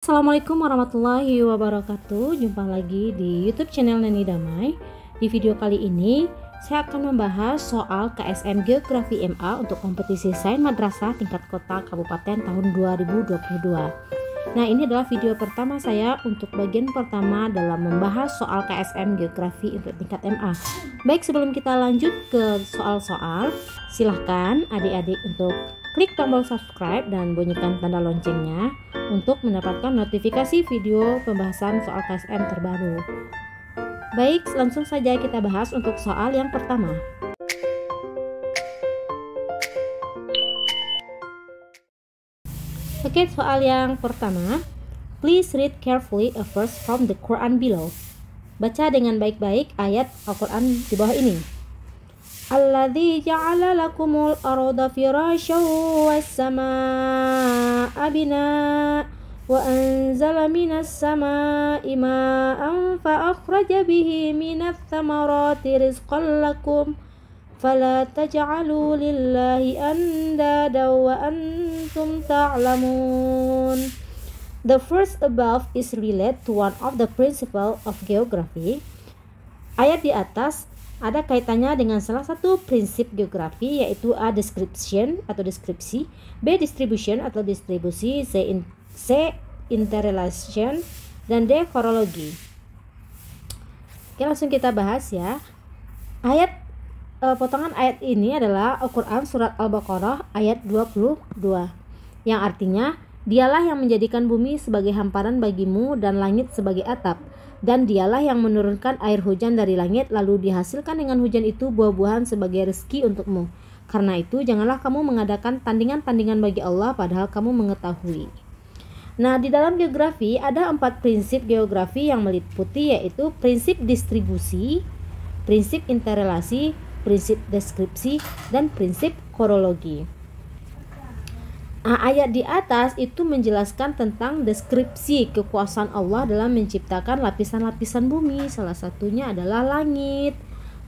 Assalamualaikum warahmatullahi wabarakatuh Jumpa lagi di youtube channel Neni Damai Di video kali ini saya akan membahas soal KSM Geografi MA untuk kompetisi Sains Madrasah tingkat kota kabupaten tahun 2022 Nah ini adalah video pertama saya untuk bagian pertama dalam membahas soal KSM Geografi untuk tingkat MA Baik sebelum kita lanjut ke soal-soal Silahkan adik-adik untuk Klik tombol subscribe dan bunyikan tanda loncengnya untuk mendapatkan notifikasi video pembahasan soal KSM terbaru. Baik, langsung saja kita bahas untuk soal yang pertama. Oke, soal yang pertama. Please read carefully a verse from the Quran below. Baca dengan baik-baik ayat Al-Quran di bawah ini. الذي جعل لكم الأرض فراشا والسماء بناء وأنزل من السماء ماء فأخرج به من الثمرات رزقا لكم فلا تجعلوا لله أندادا وأنتم تعلمون The first above is related to one of the principle of geography. Ayat di atas ada kaitannya dengan salah satu prinsip geografi yaitu A. Description atau deskripsi B. Distribution atau distribusi C. C. Interrelation dan D. horologi. Oke langsung kita bahas ya Ayat eh, potongan ayat ini adalah Al-Quran Surat Al-Baqarah ayat 22 yang artinya Dialah yang menjadikan bumi sebagai hamparan bagimu dan langit sebagai atap dan dialah yang menurunkan air hujan dari langit lalu dihasilkan dengan hujan itu buah-buahan sebagai rezeki untukmu. Karena itu janganlah kamu mengadakan tandingan-tandingan bagi Allah padahal kamu mengetahui. Nah, di dalam geografi ada empat prinsip geografi yang meliputi yaitu prinsip distribusi, prinsip interrelasi, prinsip deskripsi, dan prinsip korologi. Nah, ayat di atas itu menjelaskan tentang deskripsi kekuasaan Allah dalam menciptakan lapisan-lapisan bumi. Salah satunya adalah langit,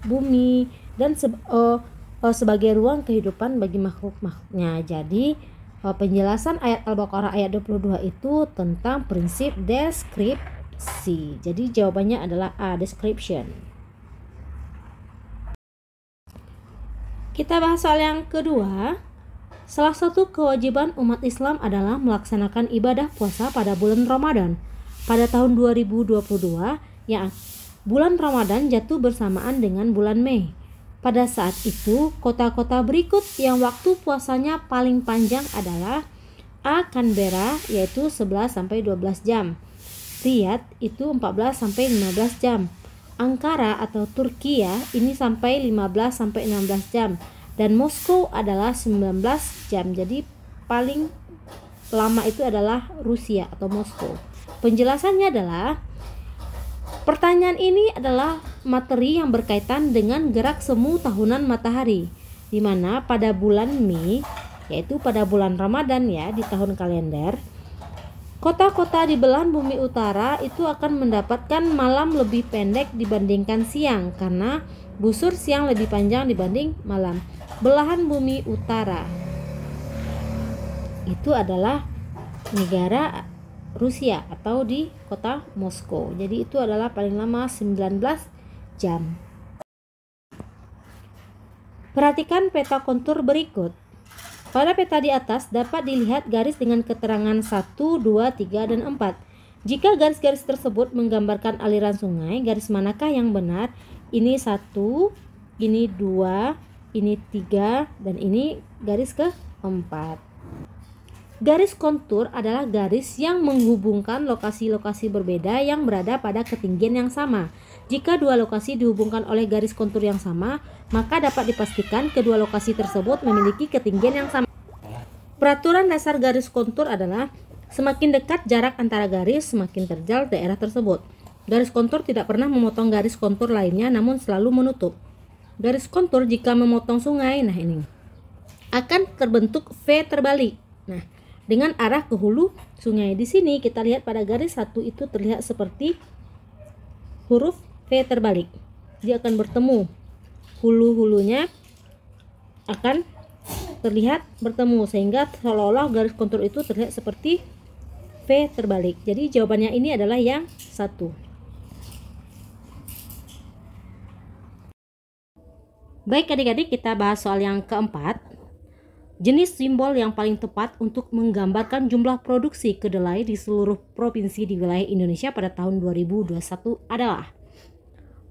bumi, dan se uh, uh, sebagai ruang kehidupan bagi makhluk-makhluknya. Jadi, uh, penjelasan ayat Al-Baqarah ayat 22 itu tentang prinsip deskripsi. Jadi, jawabannya adalah A, description. Kita bahas soal yang kedua. Salah satu kewajiban umat Islam adalah melaksanakan ibadah puasa pada bulan Ramadan. Pada tahun 2022, ya, bulan Ramadan jatuh bersamaan dengan bulan Mei. Pada saat itu, kota-kota berikut yang waktu puasanya paling panjang adalah A. Canberra yaitu 11 12 jam. Riyadh itu 14 15 jam. Ankara atau Turki ya, ini sampai 15 16 jam dan Moskow adalah 19 jam. Jadi paling lama itu adalah Rusia atau Moskow. Penjelasannya adalah pertanyaan ini adalah materi yang berkaitan dengan gerak semu tahunan matahari di mana pada bulan Mei yaitu pada bulan Ramadan ya di tahun kalender Kota-kota di belahan bumi utara itu akan mendapatkan malam lebih pendek dibandingkan siang karena Busur siang lebih panjang dibanding malam. Belahan bumi utara itu adalah negara Rusia atau di kota Moskow. Jadi itu adalah paling lama 19 jam. Perhatikan peta kontur berikut. Pada peta di atas dapat dilihat garis dengan keterangan 1, 2, 3, dan 4. Jika garis-garis tersebut menggambarkan aliran sungai, garis manakah yang benar? ini satu ini dua ini tiga dan ini garis ke empat. garis kontur adalah garis yang menghubungkan lokasi-lokasi berbeda yang berada pada ketinggian yang sama jika dua lokasi dihubungkan oleh garis kontur yang sama maka dapat dipastikan kedua lokasi tersebut memiliki ketinggian yang sama peraturan dasar garis kontur adalah semakin dekat jarak antara garis semakin terjal daerah tersebut Garis kontur tidak pernah memotong garis kontur lainnya namun selalu menutup. Garis kontur jika memotong sungai, nah ini akan terbentuk V terbalik. Nah, dengan arah ke hulu sungai. Di sini kita lihat pada garis satu itu terlihat seperti huruf V terbalik. Dia akan bertemu. Hulu-hulunya akan terlihat bertemu sehingga seolah-olah garis kontur itu terlihat seperti V terbalik. Jadi jawabannya ini adalah yang satu. Baik adik-adik kita bahas soal yang keempat Jenis simbol yang paling tepat untuk menggambarkan jumlah produksi kedelai di seluruh provinsi di wilayah Indonesia pada tahun 2021 adalah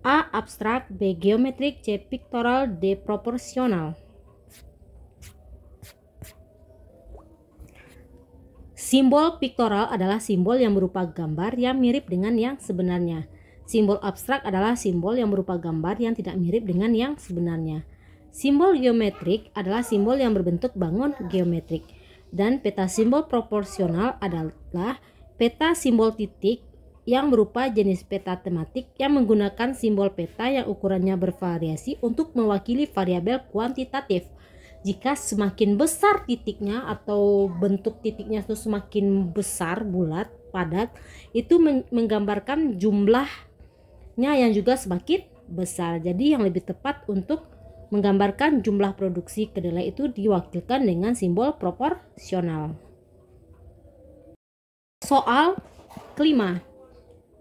A. Abstrak B. Geometrik C. Pictorial D. Proporsional Simbol piktoral adalah simbol yang berupa gambar yang mirip dengan yang sebenarnya Simbol abstrak adalah simbol yang berupa gambar yang tidak mirip dengan yang sebenarnya. Simbol geometrik adalah simbol yang berbentuk bangun geometrik dan peta simbol proporsional adalah peta simbol titik yang berupa jenis peta tematik yang menggunakan simbol peta yang ukurannya bervariasi untuk mewakili variabel kuantitatif. Jika semakin besar titiknya atau bentuk titiknya itu semakin besar, bulat, padat, itu menggambarkan jumlah nya yang juga semakin besar. Jadi yang lebih tepat untuk menggambarkan jumlah produksi kedelai itu diwakilkan dengan simbol proporsional. Soal kelima.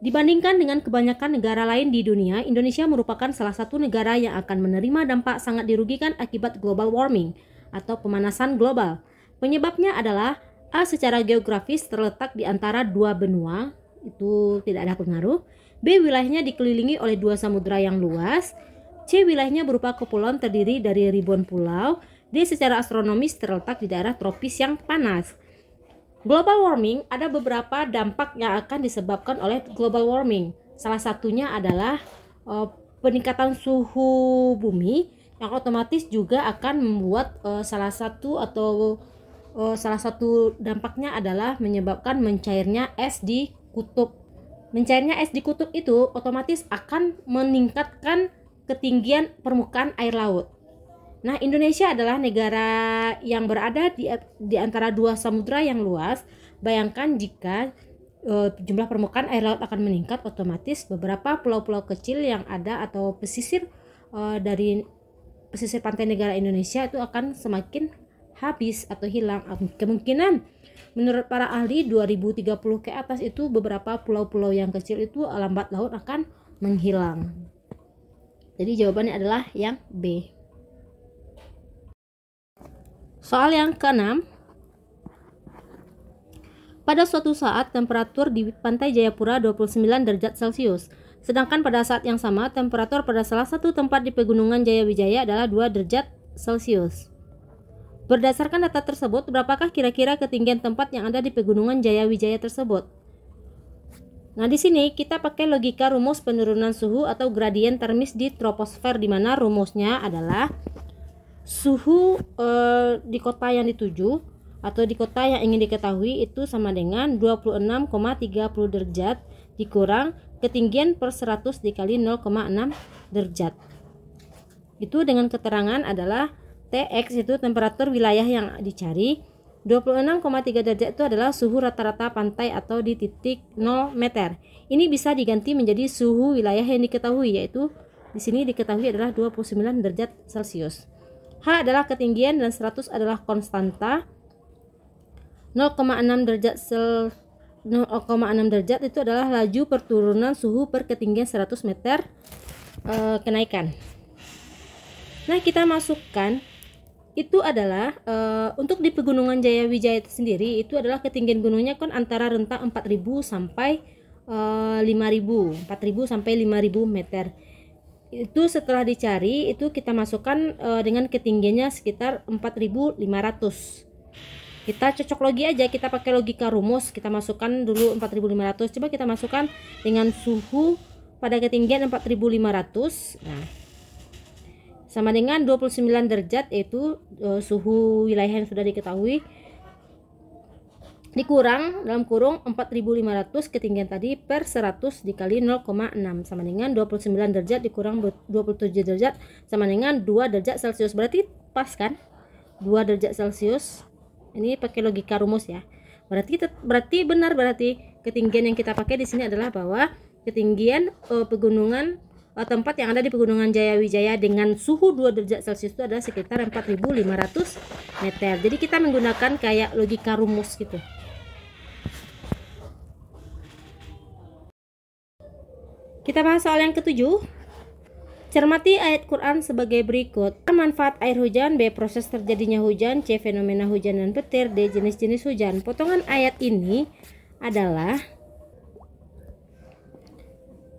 Dibandingkan dengan kebanyakan negara lain di dunia, Indonesia merupakan salah satu negara yang akan menerima dampak sangat dirugikan akibat global warming atau pemanasan global. Penyebabnya adalah A secara geografis terletak di antara dua benua, itu tidak ada pengaruh. B. Wilayahnya dikelilingi oleh dua samudera yang luas. C. Wilayahnya berupa kepulauan terdiri dari ribuan pulau. D. Secara astronomis terletak di daerah tropis yang panas. Global warming ada beberapa dampak yang akan disebabkan oleh global warming. Salah satunya adalah uh, peningkatan suhu bumi yang otomatis juga akan membuat uh, salah satu atau uh, salah satu dampaknya adalah menyebabkan mencairnya es di kutub Mencairnya es di kutub itu otomatis akan meningkatkan ketinggian permukaan air laut. Nah, Indonesia adalah negara yang berada di, di antara dua samudra yang luas. Bayangkan jika e, jumlah permukaan air laut akan meningkat otomatis beberapa pulau-pulau kecil yang ada atau pesisir e, dari pesisir pantai negara Indonesia itu akan semakin habis atau hilang kemungkinan menurut para ahli 2030 ke atas itu beberapa pulau-pulau yang kecil itu lambat laut akan menghilang jadi jawabannya adalah yang B soal yang keenam pada suatu saat temperatur di pantai Jayapura 29 derajat celcius sedangkan pada saat yang sama temperatur pada salah satu tempat di pegunungan Jayawijaya adalah 2 derajat celcius Berdasarkan data tersebut, berapakah kira-kira ketinggian tempat yang ada di pegunungan Jaya Wijaya tersebut? Nah, di sini kita pakai logika rumus penurunan suhu atau gradien termis di troposfer di mana rumusnya adalah suhu eh, di kota yang dituju atau di kota yang ingin diketahui itu sama dengan 26,30 derajat dikurang ketinggian per 100 dikali 0,6 derajat. Itu dengan keterangan adalah TX itu temperatur wilayah yang dicari 26,3 derajat itu adalah suhu rata-rata pantai atau di titik 0 meter. Ini bisa diganti menjadi suhu wilayah yang diketahui yaitu di sini diketahui adalah 29 derajat Celcius. H adalah ketinggian dan 100 adalah konstanta. 0,6 derajat sel 0,6 derajat itu adalah laju perturunan suhu per ketinggian 100 meter e, kenaikan. Nah, kita masukkan itu adalah e, untuk di Pegunungan Jaya Wijaya itu sendiri itu adalah ketinggian gunungnya kan antara rentang 4000 sampai e, 5000, 4000 sampai 5000 meter. Itu setelah dicari itu kita masukkan e, dengan ketinggiannya sekitar 4500. Kita cocok logi aja, kita pakai logika rumus, kita masukkan dulu 4500. Coba kita masukkan dengan suhu pada ketinggian 4500. Nah, sama dengan 29 derajat yaitu uh, suhu wilayah yang sudah diketahui dikurang dalam kurung 4500 ketinggian tadi per 100 dikali 0,6 sama dengan 29 derajat dikurang 27 derajat sama dengan 2 derajat celcius berarti pas kan 2 derajat celcius ini pakai logika rumus ya berarti berarti benar berarti ketinggian yang kita pakai di sini adalah bahwa ketinggian uh, pegunungan Eh, tempat yang ada di Pegunungan Jaya Wijaya dengan suhu 2 derajat Celcius itu adalah sekitar 4500 meter. Jadi kita menggunakan kayak logika rumus gitu. Kita bahas soal yang ketujuh. Cermati ayat Quran sebagai berikut. A. Manfaat air hujan, B. Proses terjadinya hujan, C. Fenomena hujan dan petir, D. Jenis-jenis hujan. Potongan ayat ini adalah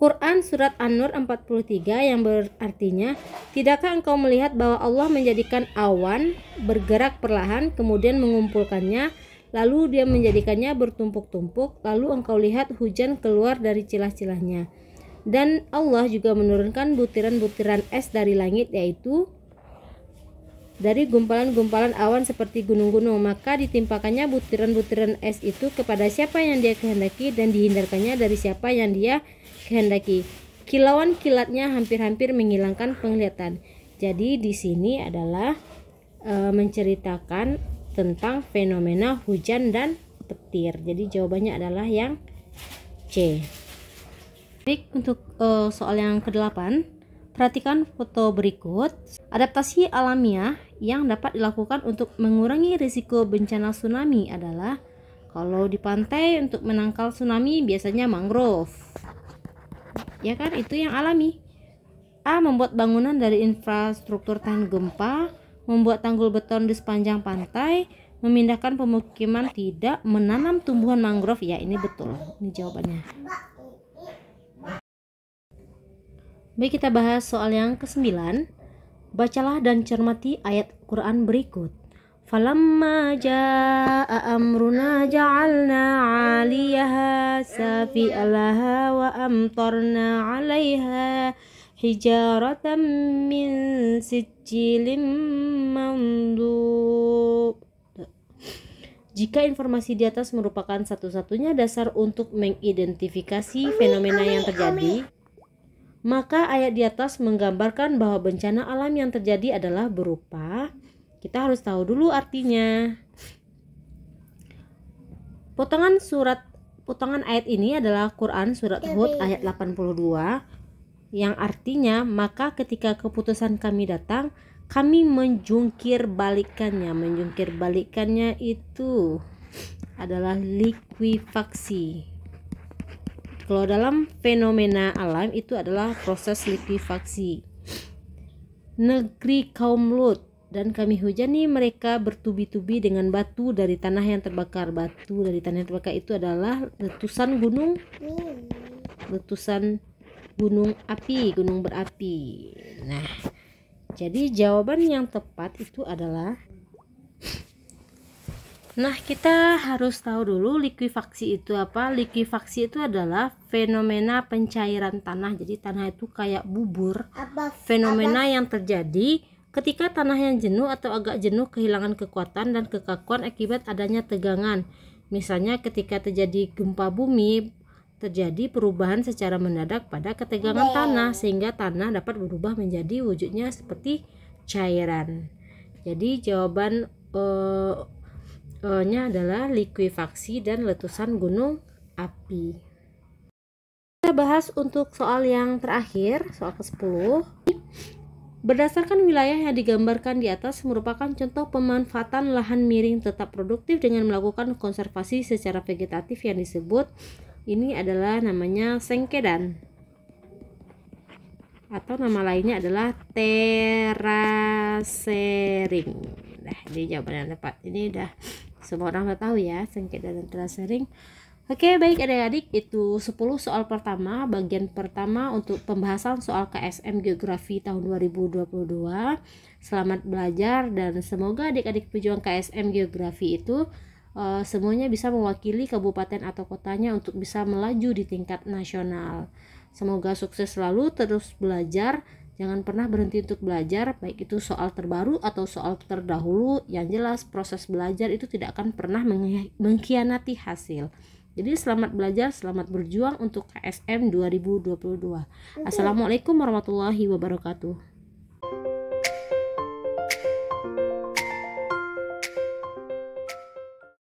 Quran Surat An-Nur 43 yang berartinya Tidakkah engkau melihat bahwa Allah menjadikan awan bergerak perlahan kemudian mengumpulkannya lalu dia menjadikannya bertumpuk-tumpuk lalu engkau lihat hujan keluar dari celah-celahnya dan Allah juga menurunkan butiran-butiran es dari langit yaitu dari gumpalan-gumpalan awan seperti gunung-gunung maka ditimpakannya butiran-butiran es itu kepada siapa yang dia kehendaki dan dihindarkannya dari siapa yang dia kehendaki. Kilauan kilatnya hampir-hampir menghilangkan penglihatan. Jadi di sini adalah e, menceritakan tentang fenomena hujan dan petir. Jadi jawabannya adalah yang C. Baik, untuk e, soal yang ke-8, perhatikan foto berikut. Adaptasi alamiah yang dapat dilakukan untuk mengurangi risiko bencana tsunami adalah kalau di pantai untuk menangkal tsunami biasanya mangrove ya kan itu yang alami A. Membuat bangunan dari infrastruktur tahan gempa Membuat tanggul beton di sepanjang pantai Memindahkan pemukiman tidak Menanam tumbuhan mangrove Ya ini betul, ini jawabannya Baik kita bahas soal yang kesembilan Bacalah dan cermati ayat Quran berikut فلما جاء أمرنا جعلنا عاليها سافئلها وأمطرنا عليها حجارة من سجيل منضوب Jika informasi di atas merupakan satu-satunya dasar untuk mengidentifikasi fenomena yang terjadi, maka ayat di atas menggambarkan bahwa bencana alam yang terjadi adalah berupa kita harus tahu dulu artinya. Potongan surat potongan ayat ini adalah Quran surat iya, Hud ayat 82 yang artinya maka ketika keputusan kami datang kami menjungkir balikannya menjungkir balikannya itu adalah likuifaksi kalau dalam fenomena alam itu adalah proses likuifaksi negeri kaum Lut dan kami hujani mereka bertubi-tubi dengan batu dari tanah yang terbakar. Batu dari tanah yang terbakar itu adalah letusan gunung letusan gunung api, gunung berapi. Nah, jadi jawaban yang tepat itu adalah Nah, kita harus tahu dulu likuifaksi itu apa. Likuifaksi itu adalah fenomena pencairan tanah. Jadi tanah itu kayak bubur. fenomena yang terjadi Ketika tanah yang jenuh atau agak jenuh kehilangan kekuatan dan kekakuan akibat adanya tegangan. Misalnya ketika terjadi gempa bumi, terjadi perubahan secara mendadak pada ketegangan tanah sehingga tanah dapat berubah menjadi wujudnya seperti cairan. Jadi jawaban uh, uh, nya adalah likuifaksi dan letusan gunung api. Kita bahas untuk soal yang terakhir, soal ke-10. Berdasarkan wilayah yang digambarkan di atas merupakan contoh pemanfaatan lahan miring tetap produktif dengan melakukan konservasi secara vegetatif yang disebut ini adalah namanya sengkedan atau nama lainnya adalah terasering. Nah, ini jawaban yang tepat. Ini udah semua orang udah tahu ya sengkedan dan terasering. Oke, baik adik-adik, itu 10 soal pertama, bagian pertama untuk pembahasan soal KSM Geografi tahun 2022. Selamat belajar dan semoga adik-adik pejuang KSM Geografi itu uh, semuanya bisa mewakili kabupaten atau kotanya untuk bisa melaju di tingkat nasional. Semoga sukses selalu, terus belajar, jangan pernah berhenti untuk belajar, baik itu soal terbaru atau soal terdahulu. Yang jelas, proses belajar itu tidak akan pernah mengkhianati hasil. Jadi selamat belajar, selamat berjuang untuk KSM 2022. Assalamualaikum warahmatullahi wabarakatuh.